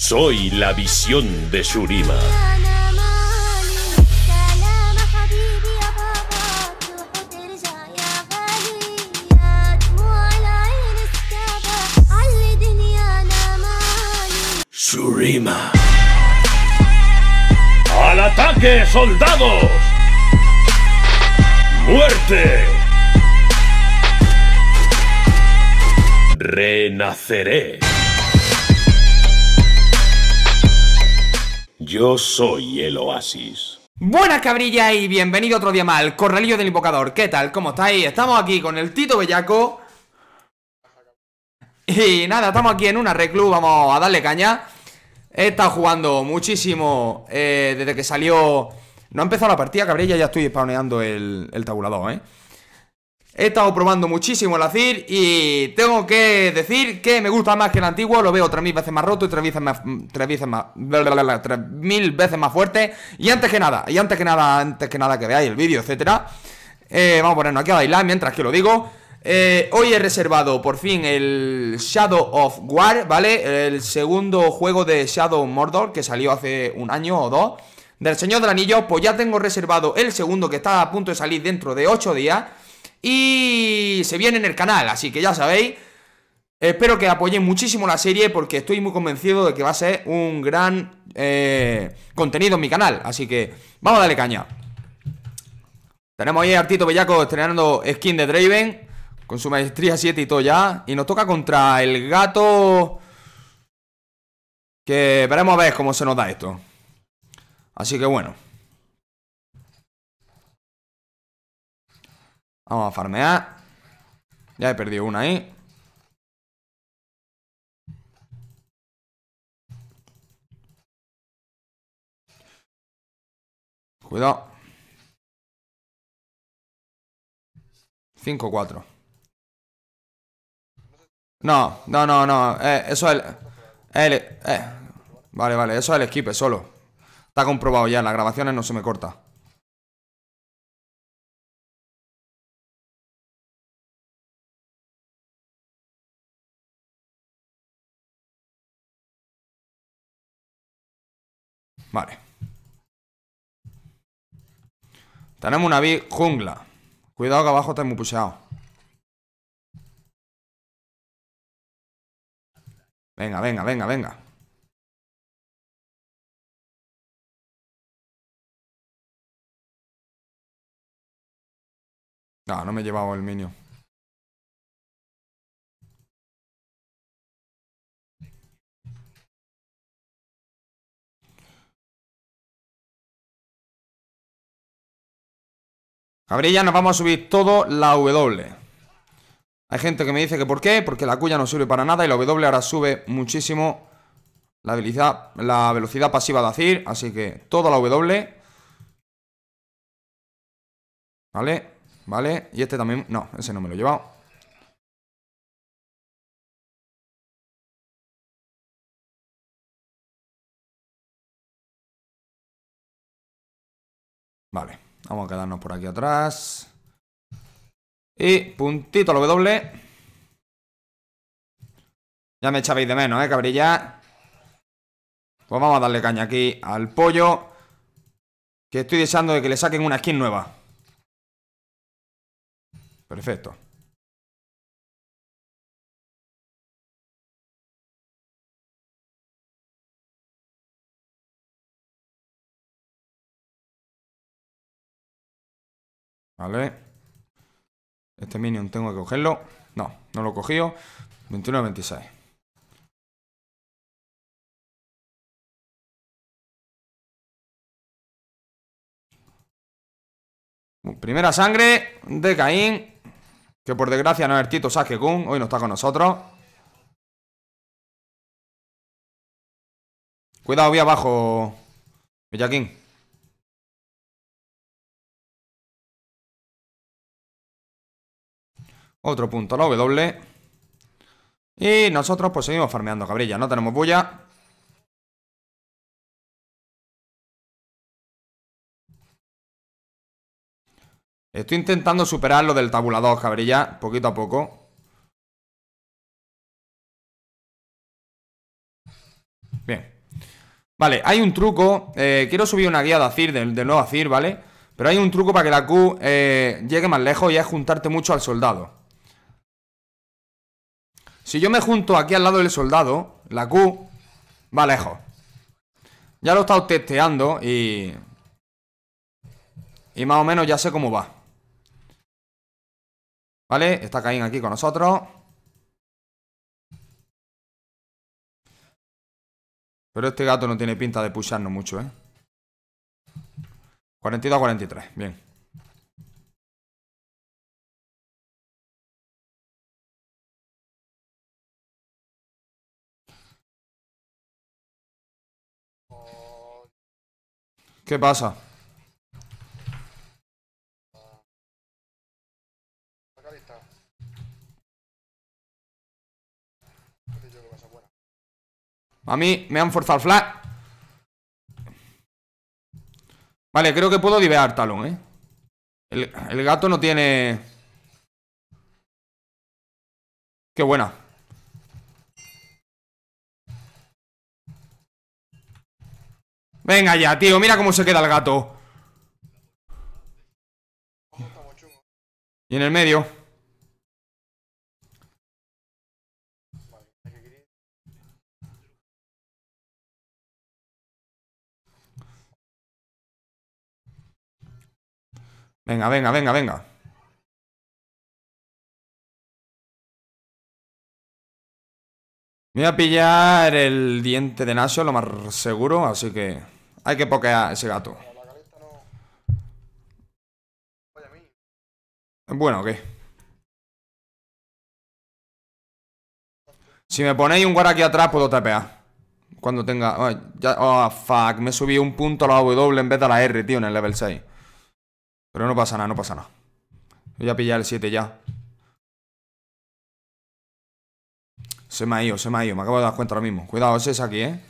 Soy la visión de Shurima. Shurima. ¡Al ataque, soldados! ¡Muerte! Renaceré. Yo soy el oasis. Buenas cabrillas y bienvenido otro día más al Corralillo del Invocador. ¿Qué tal? ¿Cómo estáis? Estamos aquí con el Tito Bellaco. Y nada, estamos aquí en una reclu, vamos a darle caña. He estado jugando muchísimo eh, desde que salió... No ha empezado la partida, cabrilla, ya estoy spawneando el, el tabulador, ¿eh? He estado probando muchísimo el Azir y tengo que decir que me gusta más que el antiguo. Lo veo tres mil veces más roto y tres veces más... veces más... mil veces más fuerte. Y antes que nada, y antes que nada, antes que nada que veáis el vídeo, etcétera. Eh, vamos a ponernos aquí a bailar mientras que lo digo. Eh, hoy he reservado por fin el Shadow of War, ¿vale? El segundo juego de Shadow Mordor que salió hace un año o dos. Del Señor del Anillo, pues ya tengo reservado el segundo que está a punto de salir dentro de 8 días y se viene en el canal, así que ya sabéis. Espero que apoyéis muchísimo la serie porque estoy muy convencido de que va a ser un gran eh, contenido en mi canal. Así que vamos a darle caña. Tenemos ahí a Artito Bellaco estrenando skin de Draven con su maestría 7 y todo ya. Y nos toca contra el gato... Que veremos a ver cómo se nos da esto. Así que bueno. Vamos a farmear. Ya he perdido una ahí. Cuidado. 5-4. No, no, no, no. Eh, eso es el... Eh. Vale, vale. Eso es el skip solo. Está comprobado ya. En las grabaciones no se me corta. Vale. Tenemos una big jungla. Cuidado que abajo está muy puseado. Venga, venga, venga, venga. No, no me he llevado el minion ya nos vamos a subir todo la W. Hay gente que me dice que por qué, porque la cuya no sirve para nada y la W ahora sube muchísimo la velocidad, la velocidad pasiva de Azir, así que toda la W. Vale, vale, y este también, no, ese no me lo he llevado. Vale. Vamos a quedarnos por aquí atrás. Y puntito lo W. Ya me echabais de menos, ¿eh, cabrilla? Pues vamos a darle caña aquí al pollo. Que estoy deseando de que le saquen una skin nueva. Perfecto. Vale. Este minion tengo que cogerlo. No, no lo he cogido. 21-26. Uh, primera sangre de Caín. Que por desgracia no es el Tito Sasuke Kun. Hoy no está con nosotros. Cuidado, voy abajo, Villaquín. Otro punto la W. Y nosotros pues seguimos farmeando, cabrilla. No tenemos bulla. Estoy intentando superar lo del tabulador, cabrilla, poquito a poco. Bien. Vale, hay un truco. Eh, quiero subir una guía de Azir, del de nuevo Azir, ¿vale? Pero hay un truco para que la Q eh, llegue más lejos y es juntarte mucho al soldado. Si yo me junto aquí al lado del soldado, la Q va lejos. Ya lo he estado testeando y... Y más o menos ya sé cómo va. ¿Vale? Está Caín aquí con nosotros. Pero este gato no tiene pinta de pusharnos mucho, ¿eh? 42 43, bien. ¿Qué pasa? A mí me han forzado el flash Vale, creo que puedo divear talón, ¿eh? El, el gato no tiene... Qué buena Venga ya, tío, mira cómo se queda el gato Y en el medio Venga, venga, venga, venga Me voy a pillar el diente de naso, lo más seguro, así que... Hay que pokear ese gato. Bueno, ¿qué? Si me ponéis un guard aquí atrás, puedo tapear. Cuando tenga... Oh, fuck. Me subí un punto a la W en vez de a la R, tío, en el level 6. Pero no pasa nada, no pasa nada. Voy a pillar el 7 ya. Se me ha ido, se me ha ido. Me acabo de dar cuenta lo mismo. Cuidado, ese es aquí, ¿eh?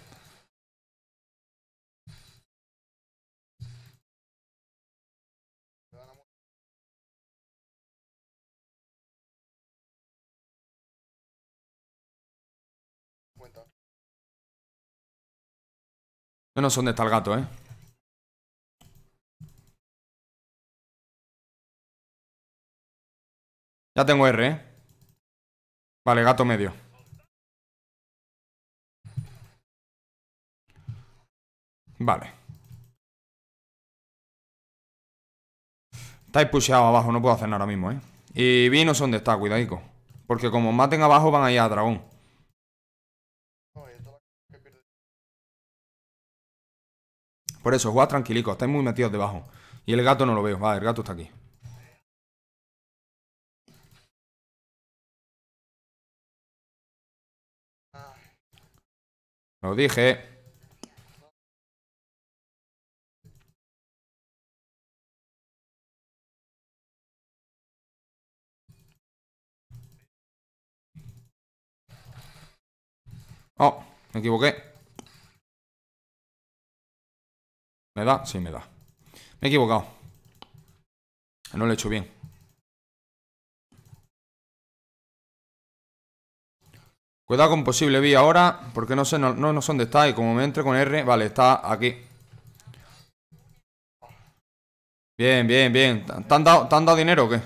Yo no sé dónde está el gato, ¿eh? Ya tengo R, ¿eh? Vale, gato medio. Vale. Estáis pusheado abajo, no puedo hacer nada ahora mismo, ¿eh? Y vino son de dónde está, cuidadico. Porque como maten abajo van a ir a dragón. Por eso, jugad tranquilico, estáis muy metidos debajo. Y el gato no lo veo. Va, el gato está aquí. Lo dije. Oh, me equivoqué. ¿Me da? Sí, me da. Me he equivocado. No lo he hecho bien. Cuidado con posible vía ahora, porque no sé, no, no, sé dónde está. Y como me entre con R, vale, está aquí. Bien, bien, bien. ¿Te han dado, dado dinero o qué?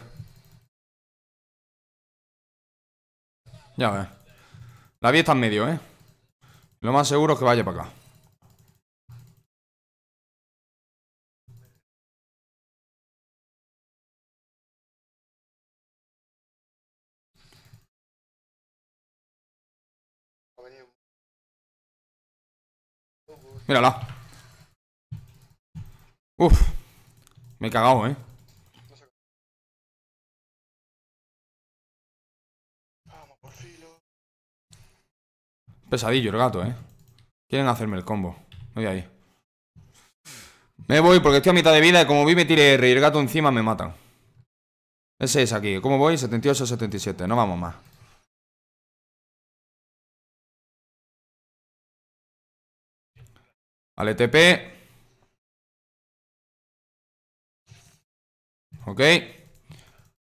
Ya ves. La vía está en medio, ¿eh? Lo más seguro es que vaya para acá. Mírala. Uf. Me he cagado, ¿eh? Pesadillo el gato, ¿eh? Quieren hacerme el combo. Voy ahí. Me voy porque estoy a mitad de vida y como vi me tire R y el gato encima me matan. Ese es aquí. ¿Cómo voy? 78-77. No vamos más. Vale, TP. Ok.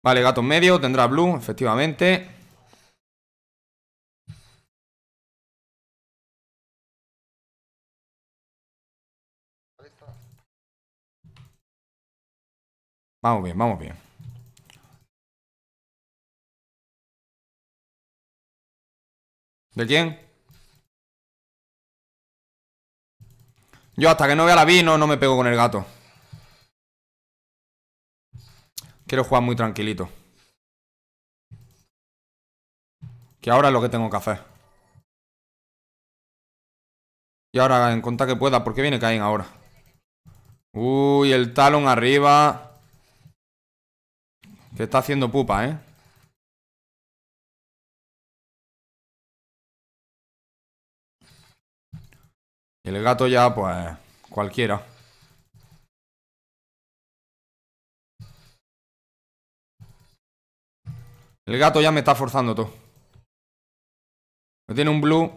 Vale, gato en medio, tendrá blue, efectivamente. Vamos bien, vamos bien. ¿De quién? Yo hasta que no vea la vino no me pego con el gato. Quiero jugar muy tranquilito. Que ahora es lo que tengo que hacer. Y ahora en cuenta que pueda, porque viene Caín ahora. Uy, el talón arriba. Que está haciendo pupa, ¿eh? el gato ya, pues, cualquiera. El gato ya me está forzando todo. No tiene un blue.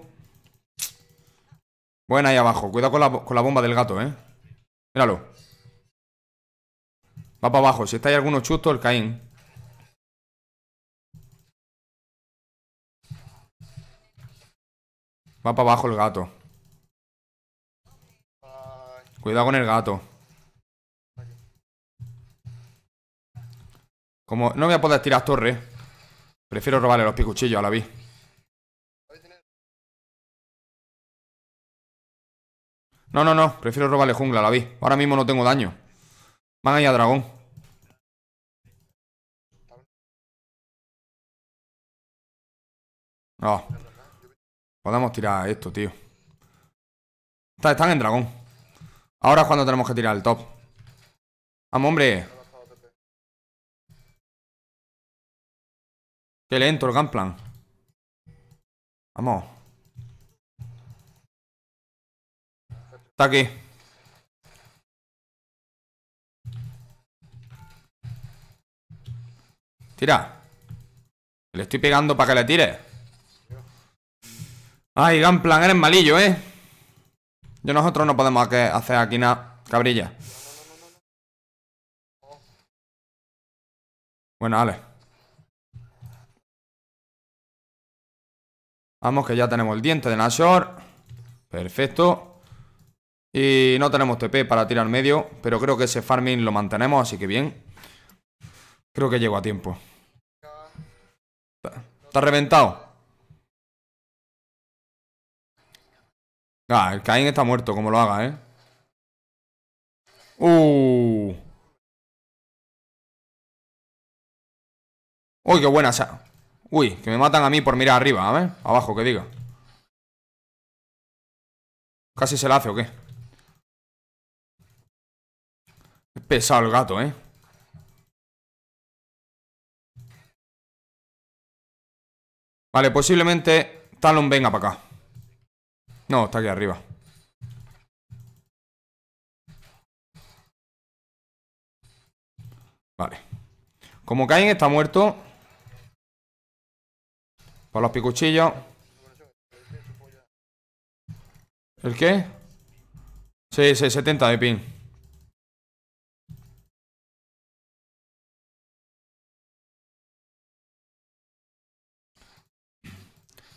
Buena ahí abajo. Cuidado con la, con la bomba del gato, ¿eh? Míralo. Va para abajo. Si está ahí alguno chusto, el Caín. Va para abajo el gato. Cuidado con el gato. Como no voy a poder tirar torre, prefiero robarle los picuchillos a la vi. No, no, no. Prefiero robarle jungla, a la vi. Ahora mismo no tengo daño. Van ahí a dragón. No. Ah. Podemos tirar esto, tío. Están en dragón. Ahora es cuando tenemos que tirar el top. Vamos, hombre. Qué lento el Gunplan Vamos. Está aquí. Tira. Le estoy pegando para que le tire. Ay, Gunplan, eres malillo, ¿eh? Yo nosotros no podemos hacer aquí nada, cabrilla. Bueno, vale Vamos, que ya tenemos el diente de Nashor. Perfecto. Y no tenemos TP para tirar medio, pero creo que ese farming lo mantenemos, así que bien. Creo que llego a tiempo. Está reventado. Ah, el Caín está muerto, como lo haga, ¿eh? ¡Uh! ¡Uy, qué buena Uy, que me matan a mí por mirar arriba, a ver, abajo, que diga. Casi se la hace o qué. Es pesado el gato, ¿eh? Vale, posiblemente Talon venga para acá. No, está aquí arriba. Vale. Como caen, está muerto. Por los picuchillos. ¿El qué? Sí, sí, 70 de pin.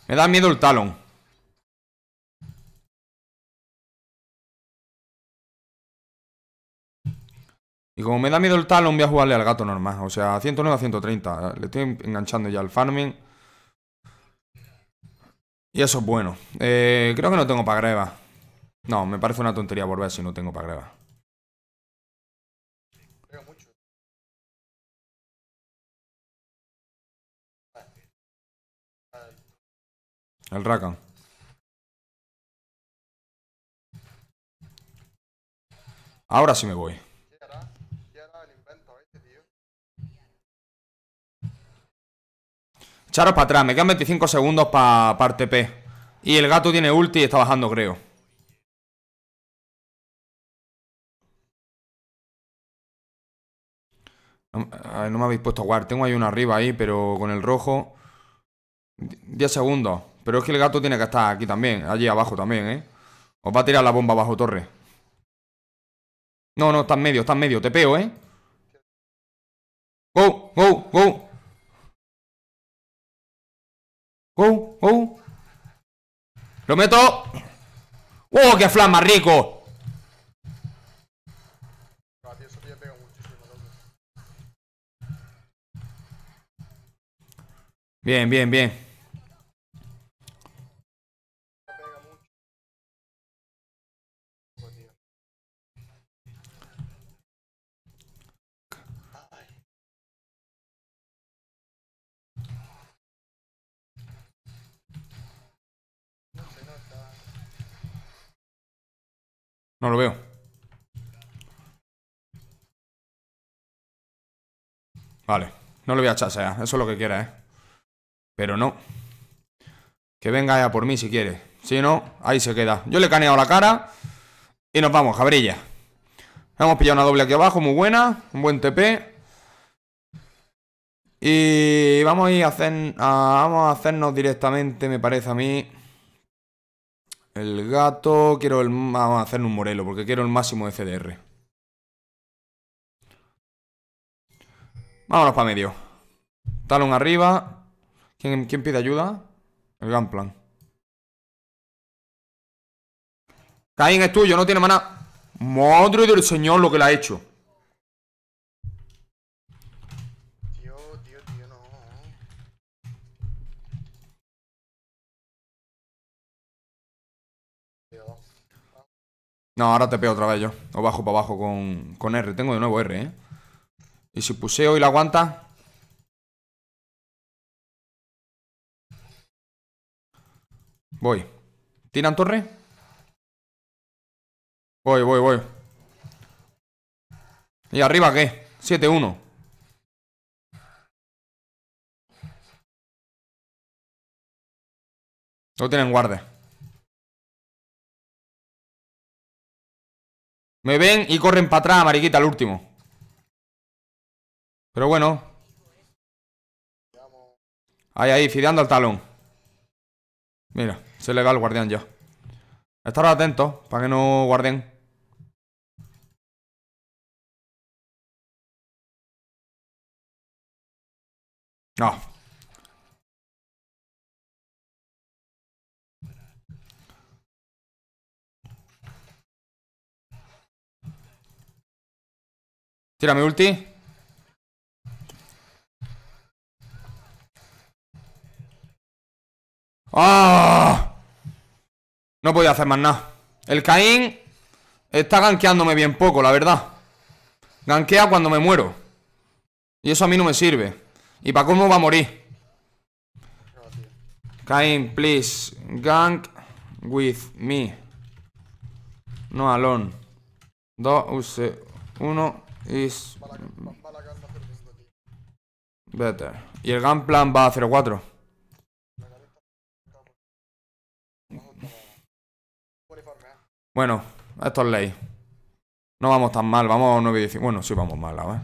Me da miedo el talón. Y como me da miedo el talón, voy a jugarle al gato normal. O sea, 109 a 130. Le estoy enganchando ya al farming. Y eso es bueno. Eh, creo que no tengo para greva. No, me parece una tontería volver si no tengo para greva. El Rakan. Ahora sí me voy. Echaros para atrás, me quedan 25 segundos para parte TP. Y el gato tiene ulti y está bajando, creo. No, me habéis puesto a guard. Tengo ahí uno arriba ahí, pero con el rojo. 10 segundos. Pero es que el gato tiene que estar aquí también. Allí abajo también, ¿eh? Os va a tirar la bomba bajo torre. No, no, está en medio, está en medio. Te peo, ¿eh? Go, go, go. oh. Lo meto. ¡Oh, qué flama, rico! Bien, bien, bien. No lo veo. Vale. No lo voy a chasear. Eso es lo que quiera, ¿eh? Pero no. Que venga ya por mí si quiere. Si no, ahí se queda. Yo le he caneado la cara. Y nos vamos, cabrilla. Hemos pillado una doble aquí abajo, muy buena. Un buen TP. Y vamos a, ir hacer, ah, vamos a hacernos directamente, me parece a mí. El gato, quiero el... Vamos a hacer un Morelo, porque quiero el máximo de CDR. Vámonos para medio. Talon arriba. ¿Quién, pide ayuda? El Gunplan. Caín es tuyo, no tiene maná. Madre del señor lo que le ha hecho. No, ahora te pego otra vez yo. O bajo para abajo con, R. Tengo de nuevo R, ¿eh? Y si puseo y la aguanta, Voy. ¿Tiran torre? Voy, voy, voy. ¿Y arriba qué? 7-1. No tienen guardia. Me ven y corren para atrás, mariquita, al último. Pero bueno. Ahí, ahí, fideando al talón. Mira, se le guardián ya. Estar atento para que no guarden. No, Tírame ulti. ¡Ah! No podía hacer más nada. El Caín está ganqueándome bien poco, la verdad. Ganquea cuando me muero. Y eso a mí no me sirve. Y para cómo va a morir. Caín, please. Gank with me. No alone. 2, uno... Better. Y el Gunplan plan va a 0-4. Bueno, esto es ley. No vamos tan mal, vamos 9-10. Bueno, sí vamos mal, ver.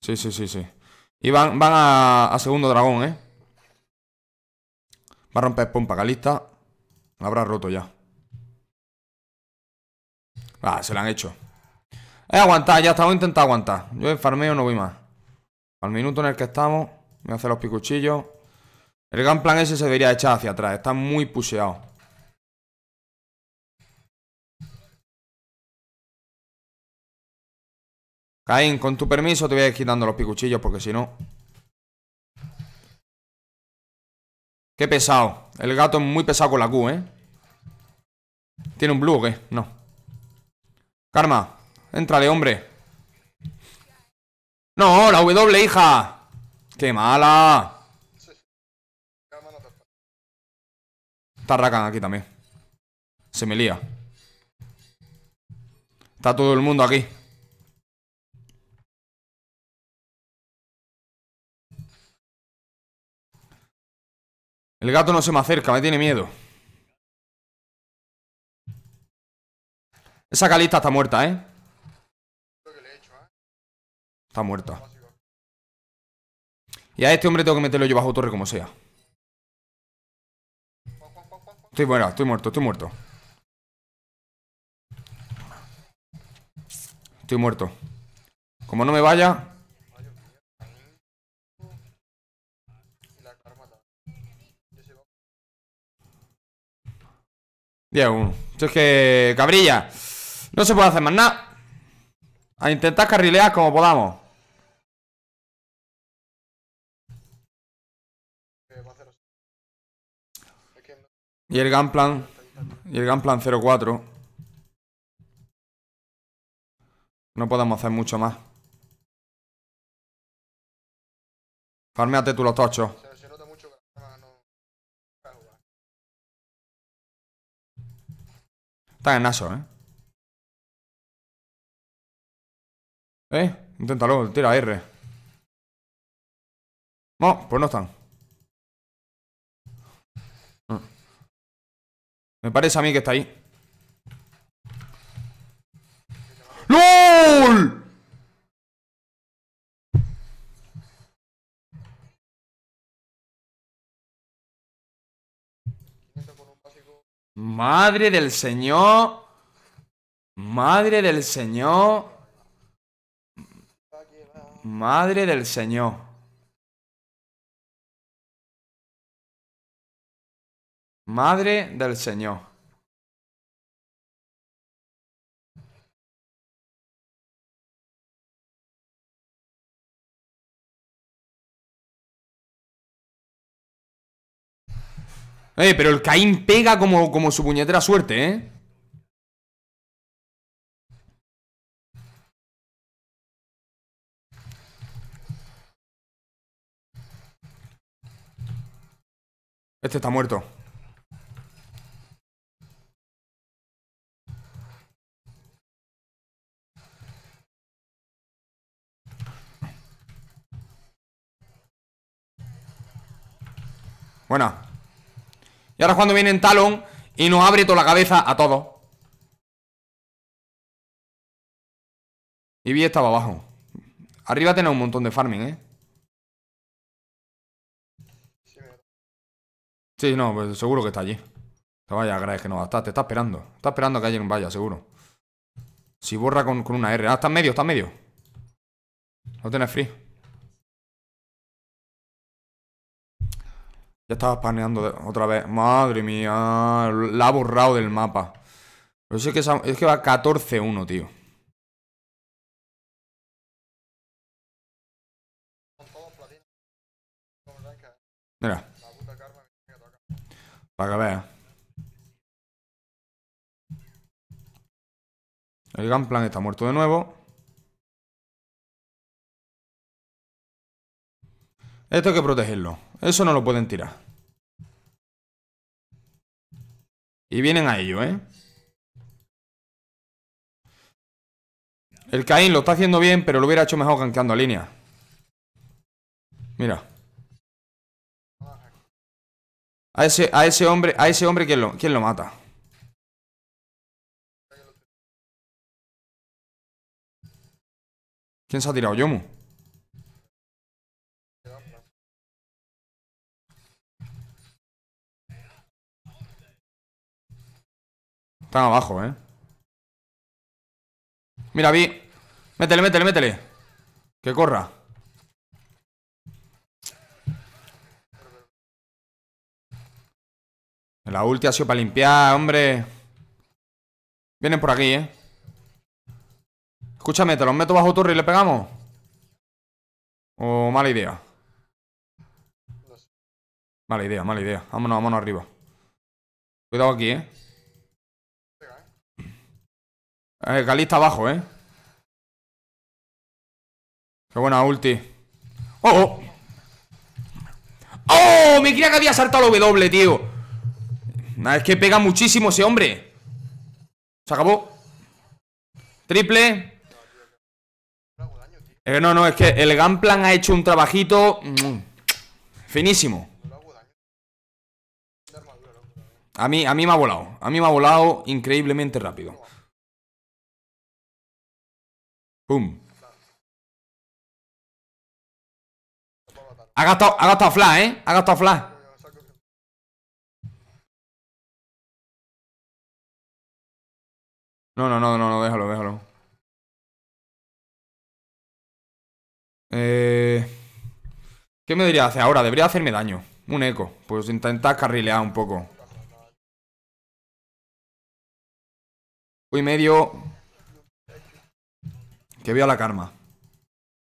Sí, sí, sí, sí. Y van, a, segundo dragón, ¿eh? Va a romper pompa calista. Habrá roto ya. Ah, se la han hecho. He aguantado, ya estamos intentando aguantar. Yo en farmeo no voy más. Al minuto en el que estamos, me hace los picuchillos. El gran plan ese se debería echar hacia atrás. Está muy puseado. Caín, con tu permiso te voy a ir quitando los picuchillos porque si no... Qué pesado. El gato es muy pesado con la Q, ¿eh? ¿Tiene un blue eh No. Karma, Entrale, hombre. No, la W, hija. Qué mala. Está Rakan aquí también. Se me lía. Está todo el mundo aquí. El gato no se me acerca, me tiene miedo. Esa calista está muerta, ¿eh? Está muerta. Y a este hombre tengo que meterlo yo bajo torre como sea. Estoy bueno, estoy muerto, estoy muerto. Estoy muerto. Como no me vaya... Día es que... Cabrilla. No se puede hacer más nada. A intentar carrilear como podamos. Y el Gunplan. Y el Gunplan 04. No podemos hacer mucho más. Farmeate tú los tochos. Está en naso, ¿eh? ¿Eh? Inténtalo, tira R. No, pues no están. Me parece a mí que está ahí. Madre del Señor. Madre del Señor. Madre del Señor. Madre del Señor. Eh, pero el Caín pega como, como su puñetera suerte, ¿eh? Este está muerto. Bueno, Y ahora cuando viene en Talon y nos abre toda la cabeza a todos. Y vi estaba abajo. Arriba tenemos un montón de farming, ¿eh? Sí, no, pues seguro que está allí. Te vaya, gracias, que no va Te está esperando. Está esperando que alguien vaya, seguro. Si borra con, con una R. Ah, está en medio, está en medio. No tenés free. estaba spaneando otra vez. Madre mía, la ha borrado del mapa. Pero es que, es que va 14-1, tío. Mira. Para que vea El Gunplan está muerto de nuevo. Esto hay que protegerlo. Eso no lo pueden tirar. Y vienen a ello, ¿eh? El Caín lo está haciendo bien, pero lo hubiera hecho mejor ganqueando a línea. Mira. A ese, a ese hombre, a ese hombre, ¿quién lo, quién lo mata? ¿Quién se ha tirado? ¿Yomu? Están abajo, ¿eh? Mira, Vi. Métele, métele, métele. Que corra. La ulti ha sido para limpiar, hombre. Vienen por aquí, ¿eh? Escúchame, ¿te los meto bajo torre y le pegamos? O mala idea. Mala idea, mala idea. Vámonos, vámonos arriba. Cuidado aquí, ¿eh? Eh, Galista abajo, ¿eh? Qué buena ulti. ¡Oh! ¡Oh! oh me creía que había saltado el W, tío. Nada es que pega muchísimo ese hombre. Se acabó. Triple. Eh, no, no, es que el Gunplan ha hecho un trabajito mm, finísimo. A mí, a mí me ha volado. A mí me ha volado increíblemente rápido. Pum. Ha gastado, ha flash, ¿eh? Ha gastado flash. No, no, no, no, no, déjalo, déjalo. Eh... ¿Qué me debería hacer ahora? Debería hacerme daño. Un eco. Pues intentar carrilear un poco. Voy medio. Que veo la karma.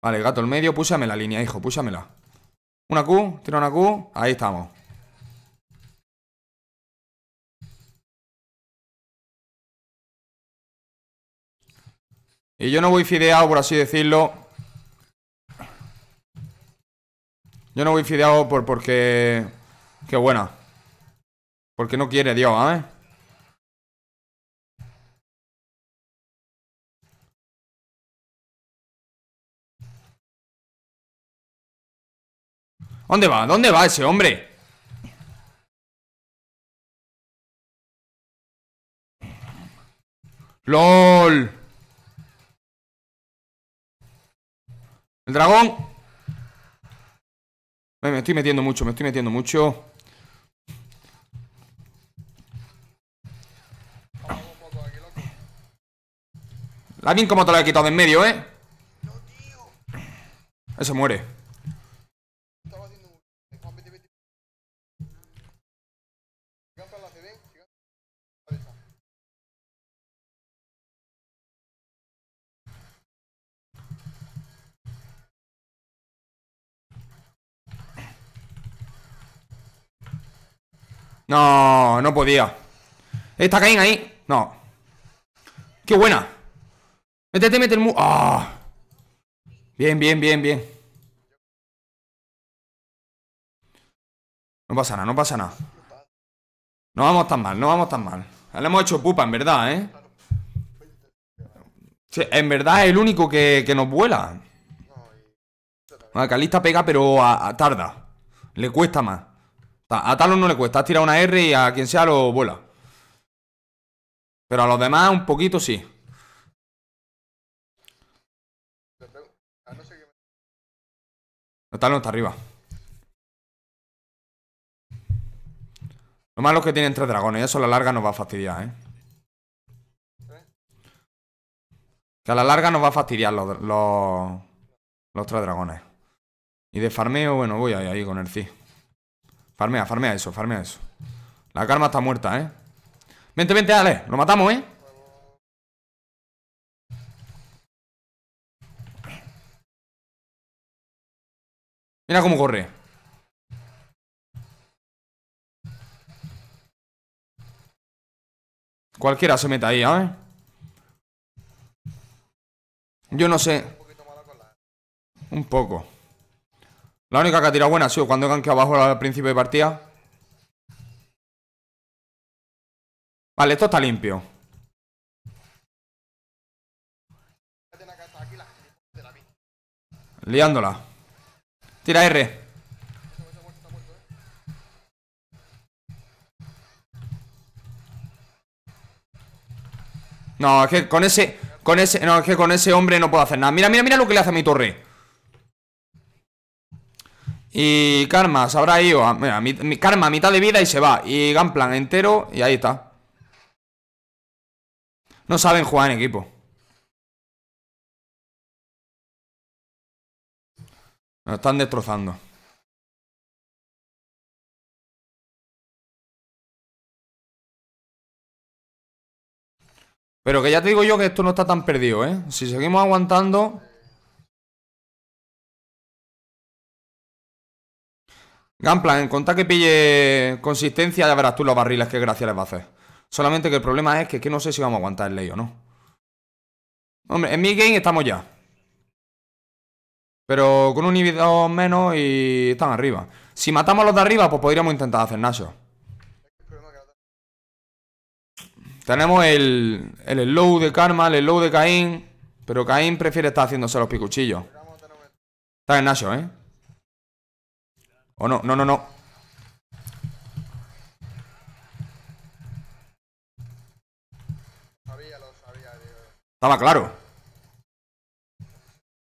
Vale, gato el medio, púsame la línea, hijo, púsamela. Una Q, tira una Q, ahí estamos. Y yo no voy fideado, por así decirlo. Yo no voy fideado por porque... Qué buena. Porque no quiere Dios, ¿eh? ¿Dónde va? ¿Dónde va ese hombre? ¡Lol! El dragón. Me estoy metiendo mucho, me estoy metiendo mucho. La bien como te lo he quitado de en medio, ¿eh? Ese muere. No, no podía. Está Caín ahí. No. ¡Qué buena! Métete, mete el mu. Ah. Bien, bien, bien, bien. No pasa nada, no pasa nada. No vamos tan mal, no vamos tan mal. Le hemos hecho pupa, en verdad, ¿eh? en verdad es el único que, nos vuela. Bueno, Calista pega, pero tarda. Le cuesta más. A Talon no le cuesta, has tirado una R y a quien sea lo vuela. Pero a los demás un poquito sí. No, está arriba. Lo malo es que tienen tres dragones, eso a la larga nos va a fastidiar, ¿eh? Que a la larga nos va a fastidiar los, los, tres dragones. Y de farmeo, bueno, voy ahí con el C. Farmea, farmea eso, farmea eso. La karma está muerta, ¿eh? Vente, vente, dale Lo matamos, ¿eh? Mira cómo corre. Cualquiera se meta ahí, ¿eh? Yo no sé. Un poco. La única que ha tirado buena ha sido cuando ganque abajo al principio de partida. Vale, esto está limpio. Liándola. Tira R. No, es que con ese... Con ese... No, es que con ese hombre no puedo hacer nada. Mira, mira, mira lo que le hace a mi torre. Y Karma, se habrá ido. Ah, mira, mi, karma, mitad de vida y se va. Y Gamplan entero y ahí está. No saben jugar en equipo. Nos están destrozando. Pero que ya te digo yo que esto no está tan perdido, ¿eh? Si seguimos aguantando... Gamplan, en contar que pille consistencia, ya verás tú los barriles que gracia les va a hacer. Solamente que el problema es que, que no sé si vamos a aguantar el ley o no. Hombre, en mi game estamos ya. Pero con un 2 menos y están arriba. Si matamos a los de arriba, pues podríamos intentar hacer Nasho. Tenemos el, el slow de Karma, el slow de Caín. Pero Caín prefiere estar haciéndose los picuchillos. Está en Nasho, ¿eh? ¿O no, no, no, no. Estaba claro.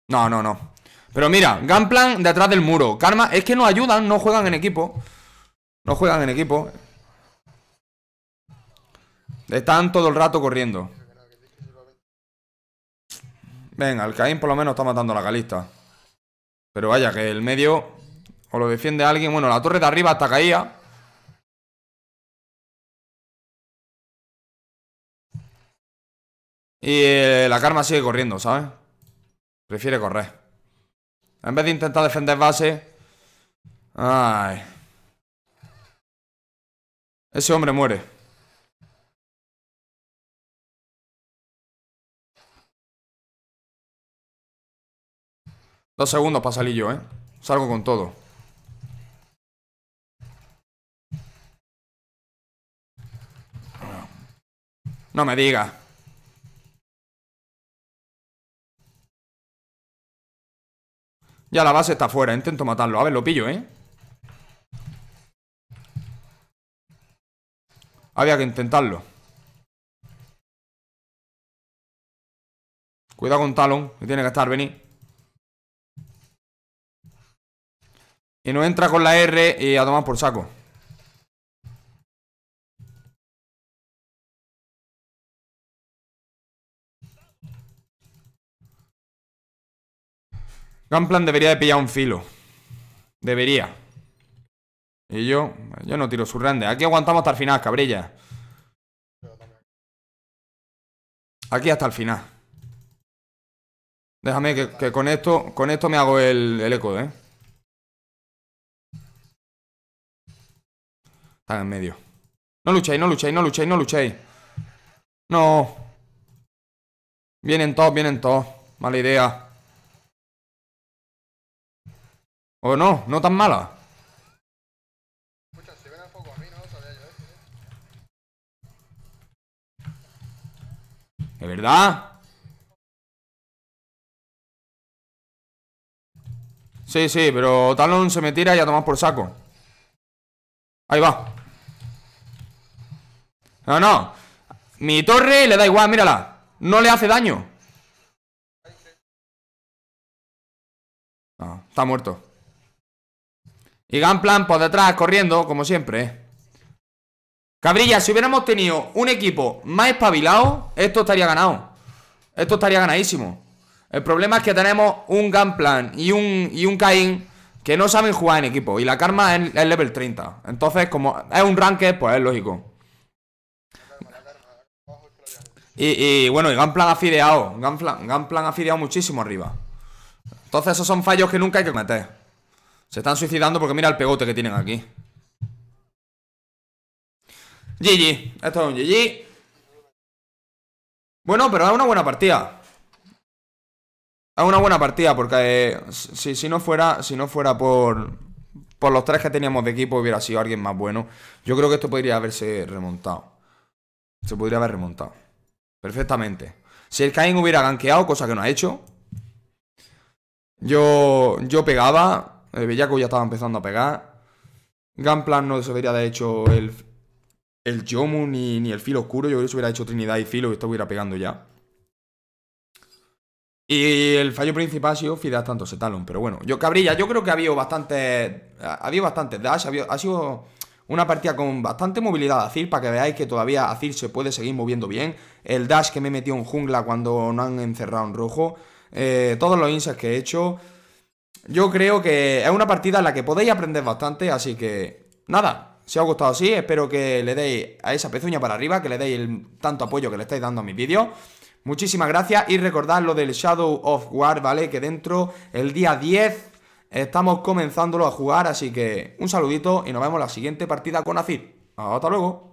No, no, no. Pero mira, Gunplan detrás del muro. Karma, es que no ayudan, no juegan en equipo. No juegan en equipo. Están todo el rato corriendo. Venga, el por lo menos está matando a la Calista. Pero vaya, que el medio o lo defiende alguien. Bueno, la torre de arriba hasta caía. Y eh, la karma sigue corriendo, ¿sabes? Prefiere correr. En vez de intentar defender base... Ay. Ese hombre muere. Dos segundos para salir yo, ¿eh? Salgo con todo. No me diga. Ya la base está fuera, intento matarlo. A ver, lo pillo, ¿eh? Había que intentarlo. Cuidado con Talon, que tiene que estar, vení. Y no entra con la R y a tomar por saco. Gunplan debería de pillar un filo. Debería. Y yo, yo no tiro su grande. Aquí aguantamos hasta el final, cabrilla. Aquí hasta el final. Déjame que, con esto con esto me hago el, el eco, ¿eh? Están en medio. No luchéis, no luchéis, no luchéis, no luchéis. No. Vienen todos, vienen todos. Mala idea. O no, no tan mala. ¿eh? ¿De verdad? Sí, sí, pero Talon se me tira y a tomar por saco. Ahí va. No, no. Mi torre le da igual, mírala. No le hace daño. está muerto. Y Gunplan por detrás, corriendo, como siempre. ¿eh? Cabrilla, si hubiéramos tenido un equipo más espabilado, esto estaría ganado. Esto estaría ganadísimo. El problema es que tenemos un Gunplan y un, y un Caín que no saben jugar en equipo. Y la karma es, level 30. Entonces, como es un ranked, pues es lógico. Y, bueno, y Gunplan ha fideado. Gunplan, ha fideado muchísimo arriba. Entonces esos son fallos que nunca hay que cometer. Se están suicidando porque mira el pegote que tienen aquí. GG. Esto es un GG. Bueno, pero es una buena partida. Es una buena partida porque eh, si, no fuera, si no fuera por, por los tres que teníamos de equipo hubiera sido alguien más bueno. Yo creo que esto podría haberse remontado. Se podría haber remontado. Perfectamente. Si el Cain hubiera ganqueado, cosa que no ha hecho, yo, yo pegaba el Bellaco ya estaba empezando a pegar. Gunplan no se hubiera hecho el, el ni, el Filo Oscuro. Yo creo que se hubiera hecho Trinidad y Filo y esto hubiera pegando ya. Y el fallo principal ha sido Fidas tanto Setalon, Pero bueno, yo Cabrilla, yo creo que ha habido bastante. Ha habido bastante dash. Ha, sido una partida con bastante movilidad de Azir para que veáis que todavía Azir se puede seguir moviendo bien. El dash que me metió en jungla cuando no han encerrado en rojo. Eh, todos los insas que he hecho. Yo creo que es una partida en la que podéis aprender bastante, así que nada, si os ha gustado así, espero que le deis a esa pezuña para arriba, que le deis el tanto apoyo que le estáis dando a mis vídeos. Muchísimas gracias y recordad lo del Shadow of War, ¿vale? Que dentro, el día 10, estamos comenzándolo a jugar, así que un saludito y nos vemos la siguiente partida con Acid. Hasta luego.